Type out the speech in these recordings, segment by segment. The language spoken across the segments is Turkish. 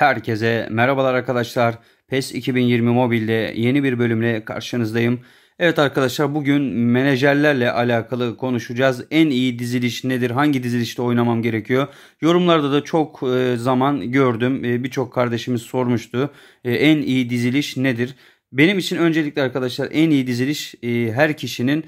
Herkese merhabalar arkadaşlar. PES 2020 Mobil'de yeni bir bölümle karşınızdayım. Evet arkadaşlar bugün menajerlerle alakalı konuşacağız. En iyi diziliş nedir? Hangi dizilişte oynamam gerekiyor? Yorumlarda da çok e, zaman gördüm. E, birçok kardeşimiz sormuştu. E, en iyi diziliş nedir? Benim için öncelikle arkadaşlar en iyi diziliş her kişinin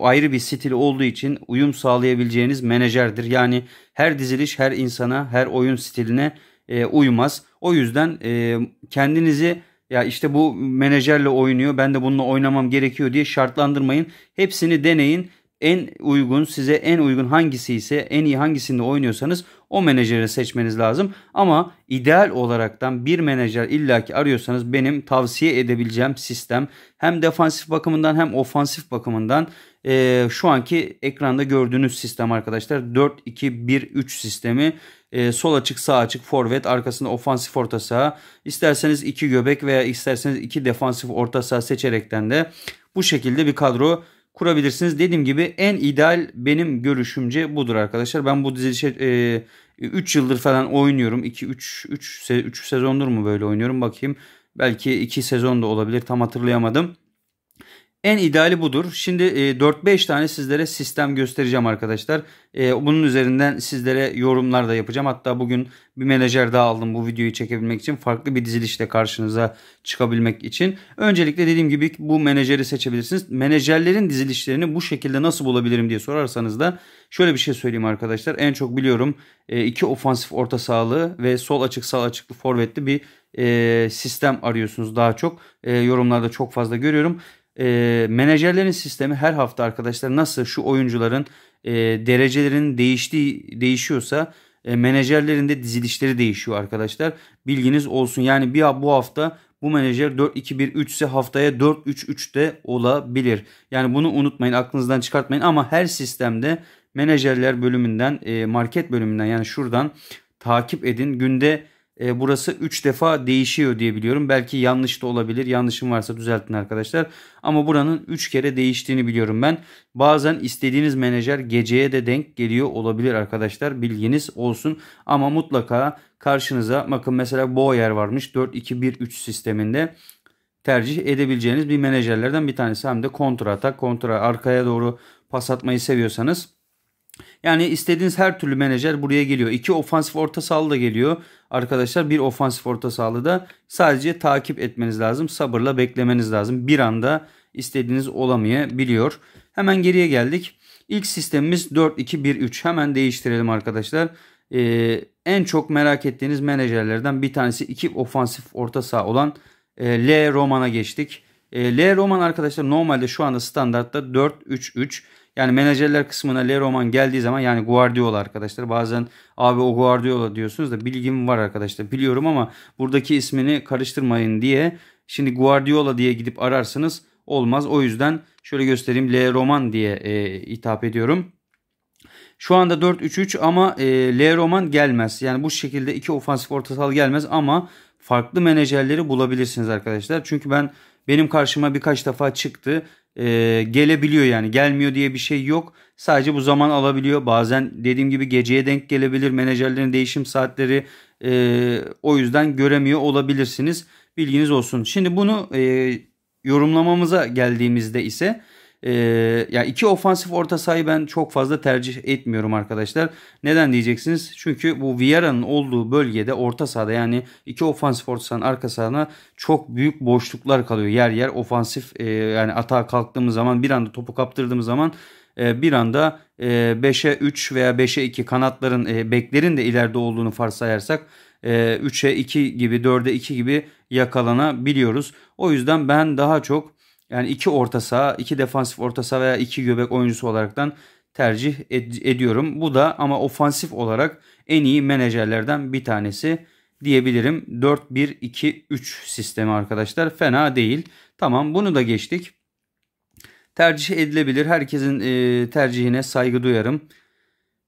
ayrı bir stil olduğu için uyum sağlayabileceğiniz menajerdir. Yani her diziliş her insana, her oyun stiline e, uymaz. O yüzden e, kendinizi ya işte bu menajerle oynuyor ben de bununla oynamam gerekiyor diye şartlandırmayın. Hepsini deneyin. En uygun size en uygun hangisi ise en iyi hangisinde oynuyorsanız o menajeri seçmeniz lazım. Ama ideal olaraktan bir menajer illaki arıyorsanız benim tavsiye edebileceğim sistem hem defansif bakımından hem ofansif bakımından e, şu anki ekranda gördüğünüz sistem arkadaşlar 4-2-1-3 sistemi e, sol açık sağ açık forvet arkasında ofansif orta saha isterseniz iki göbek veya isterseniz iki defansif orta saha seçerekten de bu şekilde bir kadro kurabilirsiniz. Dediğim gibi en ideal benim görüşümce budur arkadaşlar. Ben bu dizilişe e, 3 yıldır falan oynuyorum. 2 3 3 sezondur mu böyle oynuyorum bakayım. Belki 2 sezon da olabilir. Tam hatırlayamadım. En ideali budur. Şimdi 4-5 e, tane sizlere sistem göstereceğim arkadaşlar. E, bunun üzerinden sizlere yorumlar da yapacağım. Hatta bugün bir menajer daha aldım bu videoyu çekebilmek için. Farklı bir dizilişle karşınıza çıkabilmek için. Öncelikle dediğim gibi bu menajeri seçebilirsiniz. Menajerlerin dizilişlerini bu şekilde nasıl bulabilirim diye sorarsanız da şöyle bir şey söyleyeyim arkadaşlar. En çok biliyorum e, iki ofansif orta sahalı ve sol açık sağ açıklı forvetli bir sistem arıyorsunuz daha çok. Yorumlarda çok fazla görüyorum e, menajerlerin sistemi her hafta arkadaşlar nasıl şu oyuncuların e, derecelerin değiştiği değişiyorsa e, menajerlerin de dizilişleri değişiyor arkadaşlar. Bilginiz olsun. Yani bir bu hafta bu menajer 4-2-1-3 ise haftaya 4-3-3 de olabilir. Yani bunu unutmayın aklınızdan çıkartmayın ama her sistemde menajerler bölümünden e, market bölümünden yani şuradan takip edin. Günde e, burası 3 defa değişiyor diye biliyorum. Belki yanlış da olabilir. Yanlışım varsa düzeltin arkadaşlar. Ama buranın 3 kere değiştiğini biliyorum ben. Bazen istediğiniz menajer geceye de denk geliyor olabilir arkadaşlar. Bilginiz olsun. Ama mutlaka karşınıza bakın mesela Boyer varmış 4-2-1-3 sisteminde tercih edebileceğiniz bir menajerlerden bir tanesi. Hem de kontra atak, kontra arkaya doğru pas atmayı seviyorsanız yani istediğiniz her türlü menajer buraya geliyor. İki ofansif orta sahalı da geliyor. Arkadaşlar bir ofansif orta sahalı da sadece takip etmeniz lazım. Sabırla beklemeniz lazım. Bir anda istediğiniz olamayabiliyor. Hemen geriye geldik. İlk sistemimiz 4-2-1-3. Hemen değiştirelim arkadaşlar. Ee, en çok merak ettiğiniz menajerlerden bir tanesi iki ofansif orta saha olan e, L Roman'a geçtik. E, L Roman arkadaşlar normalde şu anda standartta 4-3-3. Yani menajerler kısmına Leroman geldiği zaman yani Guardiola arkadaşlar bazen abi o Guardiola diyorsunuz da bilgim var arkadaşlar biliyorum ama buradaki ismini karıştırmayın diye şimdi Guardiola diye gidip ararsınız olmaz. O yüzden şöyle göstereyim Leroman diye e, hitap ediyorum. Şu anda 4-3-3 ama e, Leroman gelmez. Yani bu şekilde iki ofansif ortasal gelmez ama farklı menajerleri bulabilirsiniz arkadaşlar. Çünkü ben benim karşıma birkaç defa çıktı e, gelebiliyor yani gelmiyor diye bir şey yok. Sadece bu zaman alabiliyor. Bazen dediğim gibi geceye denk gelebilir. Menajerlerin değişim saatleri e, o yüzden göremiyor olabilirsiniz. Bilginiz olsun. Şimdi bunu e, yorumlamamıza geldiğimizde ise e, ya yani iki ofansif orta sahayı ben çok fazla tercih etmiyorum arkadaşlar. Neden diyeceksiniz? Çünkü bu Vieira'nın olduğu bölgede orta sahada yani iki ofansif orta sahanın arka sahana çok büyük boşluklar kalıyor. Yer yer ofansif e, yani atağa kalktığımız zaman bir anda topu kaptırdığımız zaman e, bir anda 5'e 3 veya 5'e 2 kanatların e, beklerin de ileride olduğunu varsayarsak 3'e 2 gibi 4'e 2 gibi yakalanabiliyoruz. O yüzden ben daha çok yani iki orta saha, iki defansif orta saha veya iki göbek oyuncusu olaraktan tercih ed- ediyorum. Bu da ama ofansif olarak en iyi menajerlerden bir tanesi diyebilirim. 4-1-2-3 sistemi arkadaşlar fena değil. Tamam bunu da geçtik. Tercih edilebilir. Herkesin e, tercihine saygı duyarım.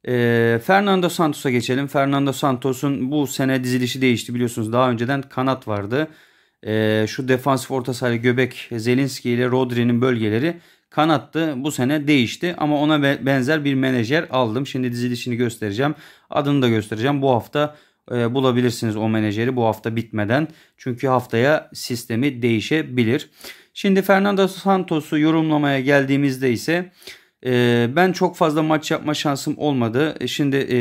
E, Fernando Santos'a geçelim. Fernando Santos'un bu sene dizilişi değişti biliyorsunuz. Daha önceden kanat vardı e, şu defansif orta sahayla Göbek, Zelinski ile Rodri'nin bölgeleri kanattı. Bu sene değişti ama ona benzer bir menajer aldım. Şimdi dizilişini göstereceğim. Adını da göstereceğim. Bu hafta e, bulabilirsiniz o menajeri bu hafta bitmeden. Çünkü haftaya sistemi değişebilir. Şimdi Fernando Santos'u yorumlamaya geldiğimizde ise e, ben çok fazla maç yapma şansım olmadı. E, şimdi e,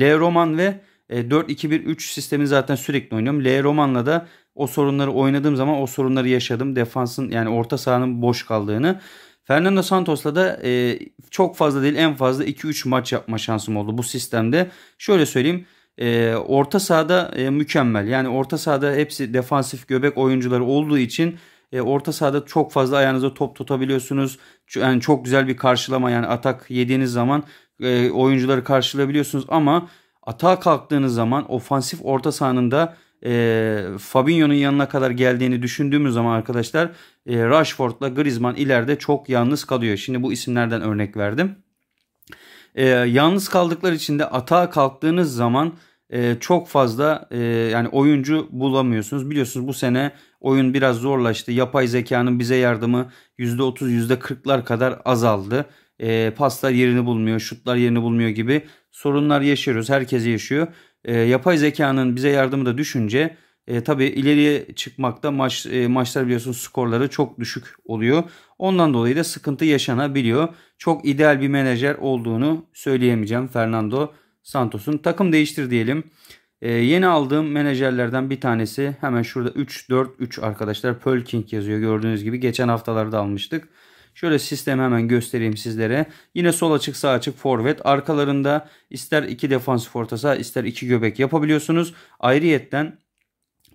Le Roman ve 4-2-1-3 e, sistemini zaten sürekli oynuyorum. L Roman'la da o sorunları oynadığım zaman o sorunları yaşadım. Defansın yani orta sahanın boş kaldığını. Fernando Santos'la da e, çok fazla değil en fazla 2-3 maç yapma şansım oldu bu sistemde. Şöyle söyleyeyim e, orta sahada e, mükemmel. Yani orta sahada hepsi defansif göbek oyuncuları olduğu için e, orta sahada çok fazla ayağınıza top tutabiliyorsunuz. Yani çok güzel bir karşılama yani atak yediğiniz zaman e, oyuncuları karşılayabiliyorsunuz ama atağa kalktığınız zaman ofansif orta sahanında e, Fabinho'nun yanına kadar geldiğini düşündüğümüz zaman arkadaşlar e, Rashford'la Griezmann ileride çok yalnız kalıyor. Şimdi bu isimlerden örnek verdim. E, yalnız kaldıkları için de atağa kalktığınız zaman e, çok fazla e, yani oyuncu bulamıyorsunuz. Biliyorsunuz bu sene oyun biraz zorlaştı. Yapay zekanın bize yardımı %30 %40'lar kadar azaldı. E, paslar yerini bulmuyor, şutlar yerini bulmuyor gibi sorunlar yaşıyoruz. Herkes yaşıyor. E, yapay zekanın bize yardımı da düşünce e, tabii ileriye çıkmakta maç e, maçlar biliyorsunuz skorları çok düşük oluyor. Ondan dolayı da sıkıntı yaşanabiliyor. Çok ideal bir menajer olduğunu söyleyemeyeceğim Fernando Santos'un. Takım değiştir diyelim. E, yeni aldığım menajerlerden bir tanesi hemen şurada 3-4-3 arkadaşlar. Pölking yazıyor gördüğünüz gibi. Geçen haftalarda almıştık. Şöyle sistemi hemen göstereyim sizlere. Yine sol açık sağ açık forvet. Arkalarında ister iki defansif orta saha ister iki göbek yapabiliyorsunuz. Ayrıyetten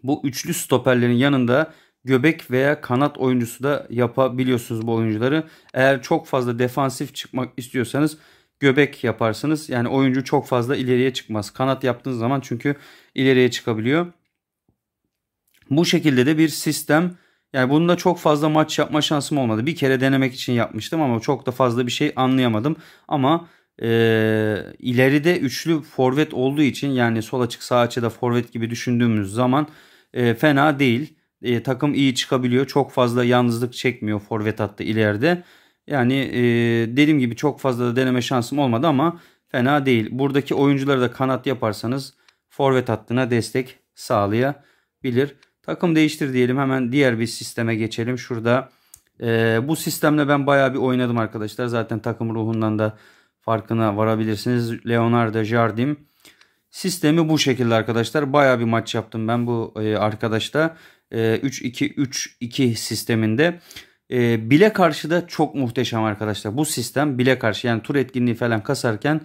bu üçlü stoperlerin yanında göbek veya kanat oyuncusu da yapabiliyorsunuz bu oyuncuları. Eğer çok fazla defansif çıkmak istiyorsanız göbek yaparsınız. Yani oyuncu çok fazla ileriye çıkmaz. Kanat yaptığınız zaman çünkü ileriye çıkabiliyor. Bu şekilde de bir sistem yani bununla çok fazla maç yapma şansım olmadı. Bir kere denemek için yapmıştım ama çok da fazla bir şey anlayamadım. Ama e, ileride üçlü forvet olduğu için yani sol açık sağ da forvet gibi düşündüğümüz zaman e, fena değil. E, takım iyi çıkabiliyor. Çok fazla yalnızlık çekmiyor forvet hattı ileride. Yani e, dediğim gibi çok fazla da deneme şansım olmadı ama fena değil. Buradaki oyuncuları da kanat yaparsanız forvet hattına destek sağlayabilir. Takım değiştir diyelim. Hemen diğer bir sisteme geçelim. Şurada e, bu sistemle ben bayağı bir oynadım arkadaşlar. Zaten takım ruhundan da farkına varabilirsiniz. Leonardo Jardim. Sistemi bu şekilde arkadaşlar. Baya bir maç yaptım ben bu e, arkadaşta. E, 3-2-3-2 sisteminde. E, bile karşıda çok muhteşem arkadaşlar. Bu sistem bile karşı yani tur etkinliği falan kasarken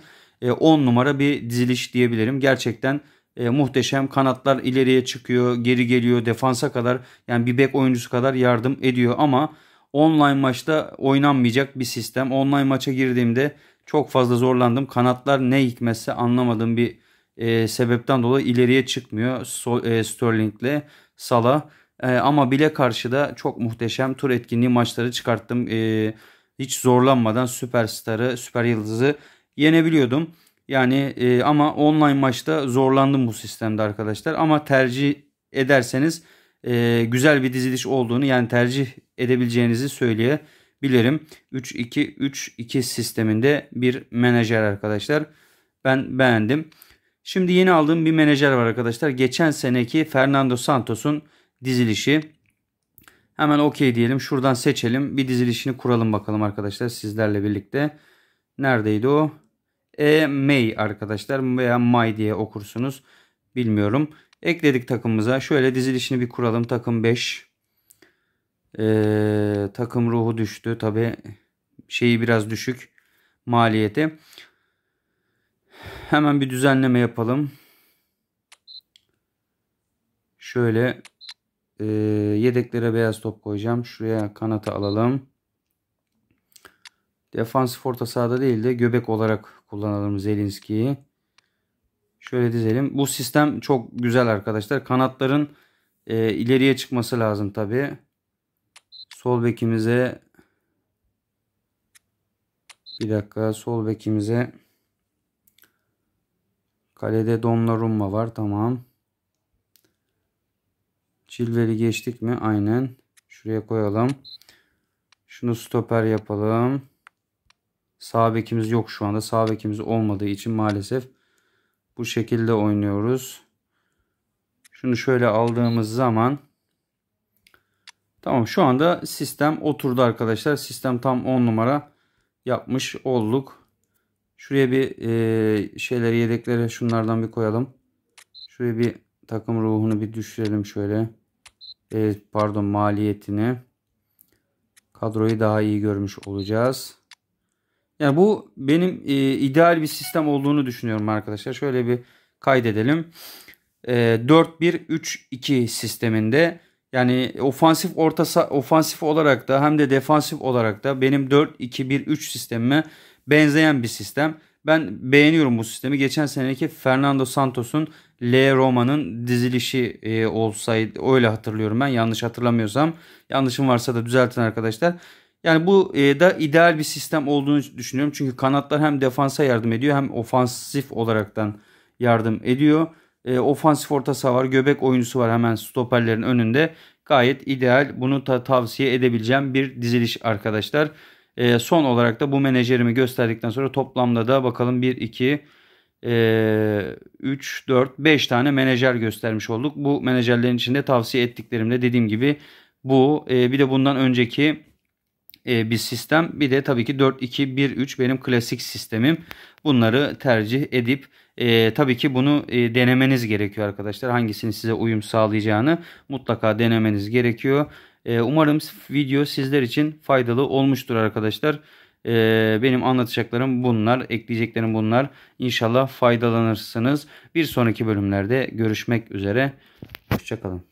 10 e, numara bir diziliş diyebilirim. Gerçekten e, muhteşem kanatlar ileriye çıkıyor, geri geliyor, defansa kadar yani bir bek oyuncusu kadar yardım ediyor ama online maçta oynanmayacak bir sistem. Online maça girdiğimde çok fazla zorlandım. Kanatlar ne hikmetse anlamadığım bir e, sebepten dolayı ileriye çıkmıyor so, e, Sterling'le Sala. E, ama bile karşıda çok muhteşem tur etkinliği maçları çıkarttım. E, hiç zorlanmadan süperstarı, süper yıldızı yenebiliyordum. Yani e, ama online maçta zorlandım bu sistemde arkadaşlar. Ama tercih ederseniz e, güzel bir diziliş olduğunu yani tercih edebileceğinizi söyleyebilirim. 3-2-3-2 sisteminde bir menajer arkadaşlar. Ben beğendim. Şimdi yeni aldığım bir menajer var arkadaşlar. Geçen seneki Fernando Santos'un dizilişi. Hemen okey diyelim. Şuradan seçelim. Bir dizilişini kuralım bakalım arkadaşlar sizlerle birlikte. Neredeydi o? E, may arkadaşlar veya May diye okursunuz. Bilmiyorum. Ekledik takımımıza. Şöyle dizilişini bir kuralım. Takım 5. Ee, takım ruhu düştü. Tabi şeyi biraz düşük. Maliyeti. Hemen bir düzenleme yapalım. Şöyle e, yedeklere beyaz top koyacağım. Şuraya kanata alalım. Defansif orta sahada değil de göbek olarak kullanalım Zelinski'yi. Şöyle dizelim. Bu sistem çok güzel arkadaşlar. Kanatların e, ileriye çıkması lazım tabi. Sol bekimize bir dakika sol bekimize kalede Donnarumma var. Tamam. Çilveri geçtik mi? Aynen. Şuraya koyalım. Şunu stoper yapalım. Sağ bekimiz yok şu anda. Sağ bekimiz olmadığı için maalesef bu şekilde oynuyoruz. Şunu şöyle aldığımız zaman tamam şu anda sistem oturdu arkadaşlar. Sistem tam 10 numara yapmış olduk. Şuraya bir e, şeyleri yedeklere şunlardan bir koyalım. Şuraya bir takım ruhunu bir düşürelim şöyle. E, pardon maliyetini. Kadroyu daha iyi görmüş olacağız. Yani bu benim e, ideal bir sistem olduğunu düşünüyorum arkadaşlar. Şöyle bir kaydedelim. E, 4-1-3-2 sisteminde yani ofansif orta ofansif olarak da hem de defansif olarak da benim 4-2-1-3 sistemime benzeyen bir sistem. Ben beğeniyorum bu sistemi. Geçen seneki Fernando Santos'un L Roma'nın dizilişi e, olsaydı öyle hatırlıyorum ben yanlış hatırlamıyorsam. Yanlışım varsa da düzeltin arkadaşlar. Yani bu e, da ideal bir sistem olduğunu düşünüyorum. Çünkü kanatlar hem defansa yardım ediyor hem ofansif olaraktan yardım ediyor. E, ofansif orta saha var, göbek oyuncusu var hemen stoperlerin önünde. Gayet ideal. Bunu da tavsiye edebileceğim bir diziliş arkadaşlar. E, son olarak da bu menajerimi gösterdikten sonra toplamda da bakalım 1 2 e, 3, 4, 5 tane menajer göstermiş olduk. Bu menajerlerin içinde tavsiye ettiklerimde dediğim gibi bu. E, bir de bundan önceki e, bir sistem. Bir de tabii ki 4-2-1-3 benim klasik sistemim. Bunları tercih edip e, tabii ki bunu e, denemeniz gerekiyor arkadaşlar. Hangisini size uyum sağlayacağını mutlaka denemeniz gerekiyor. E, umarım video sizler için faydalı olmuştur arkadaşlar. Ee, benim anlatacaklarım bunlar. Ekleyeceklerim bunlar. İnşallah faydalanırsınız. Bir sonraki bölümlerde görüşmek üzere. Hoşçakalın.